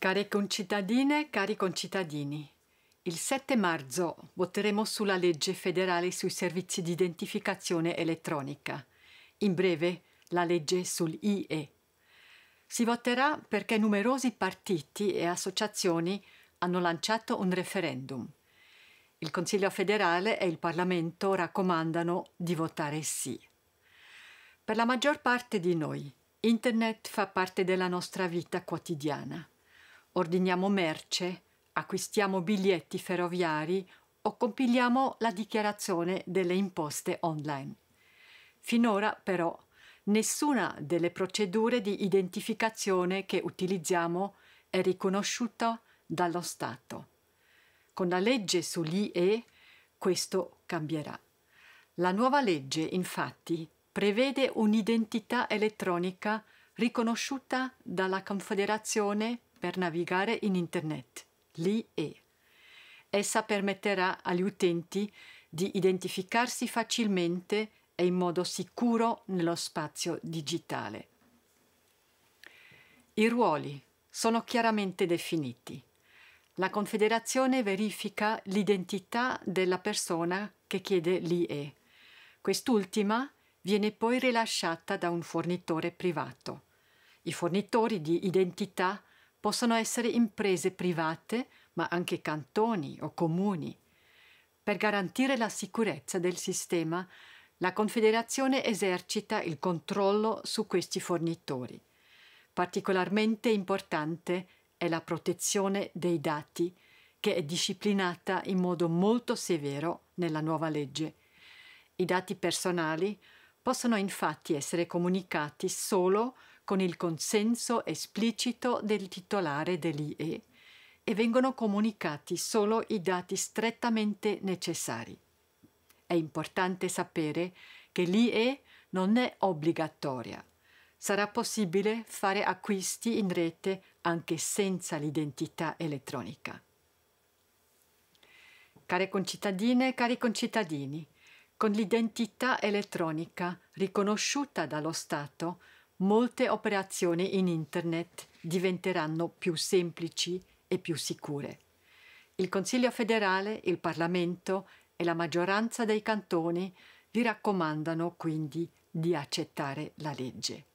Care concittadine, cari concittadini, il 7 marzo voteremo sulla legge federale sui servizi di identificazione elettronica, in breve la legge sul IE. Si voterà perché numerosi partiti e associazioni hanno lanciato un referendum. Il Consiglio federale e il Parlamento raccomandano di votare sì. Per la maggior parte di noi, Internet fa parte della nostra vita quotidiana ordiniamo merce, acquistiamo biglietti ferroviari o compiliamo la dichiarazione delle imposte online. Finora però nessuna delle procedure di identificazione che utilizziamo è riconosciuta dallo Stato. Con la legge sull'IE questo cambierà. La nuova legge, infatti, prevede un'identità elettronica riconosciuta dalla Confederazione per navigare in Internet, l'IE. Essa permetterà agli utenti di identificarsi facilmente e in modo sicuro nello spazio digitale. I ruoli sono chiaramente definiti. La Confederazione verifica l'identità della persona che chiede l'IE. Quest'ultima viene poi rilasciata da un fornitore privato. I fornitori di identità Possono essere imprese private, ma anche cantoni o comuni. Per garantire la sicurezza del sistema, la Confederazione esercita il controllo su questi fornitori. Particolarmente importante è la protezione dei dati, che è disciplinata in modo molto severo nella nuova legge. I dati personali possono infatti essere comunicati solo con il consenso esplicito del titolare dell'IE e vengono comunicati solo i dati strettamente necessari. È importante sapere che l'IE non è obbligatoria. Sarà possibile fare acquisti in rete anche senza l'identità elettronica. Care concittadine, e cari concittadini, con l'identità elettronica riconosciuta dallo Stato, molte operazioni in Internet diventeranno più semplici e più sicure. Il Consiglio federale, il Parlamento e la maggioranza dei cantoni vi raccomandano quindi di accettare la legge.